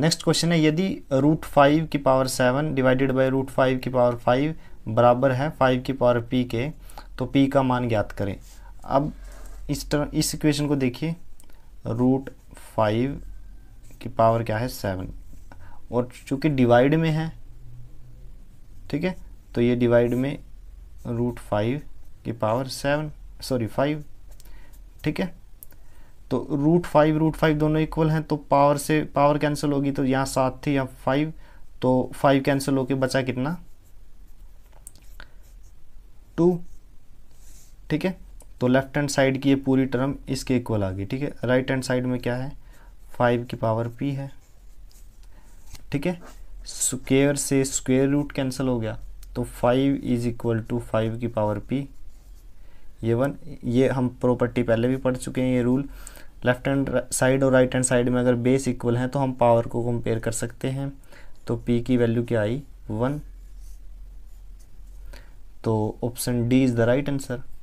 next question है यदि root five की power seven divided by root five की पावर फाइव बराबर है फाइव की पावर पी के तो पी का मान ज्ञात करें अब इस तरह इस इक्वेशन को देखिए रूट फाइव की पावर क्या है सेवन और चूँकि डिवाइड में है ठीक है तो ये डिवाइड में रूट फाइव की पावर सेवन सॉरी फाइव ठीक है तो रूट फाइव रूट फाइव दोनों इक्वल हैं तो पावर से पावर कैंसिल होगी तो यहाँ सात थी यहाँ फाइव तो फाइव कैंसिल होके बचा कितना टू ठीक है तो लेफ्ट हैंड साइड की ये पूरी टर्म इसके इक्वल आ गई ठीक है राइट हैंड साइड में क्या है फाइव की पावर पी है ठीक है स्क्वेयर से स्क्वेयर रूट कैंसिल हो गया तो five is equal to five की पावर पी ये वन ये हम प्रॉपर्टी पहले भी पढ़ चुके हैं ये रूल लेफ्ट हैंड साइड और राइट हैंड साइड में अगर बेस इक्वल हैं तो हम पावर को कंपेयर कर सकते हैं तो पी की वैल्यू क्या आई वन तो option D is the right answer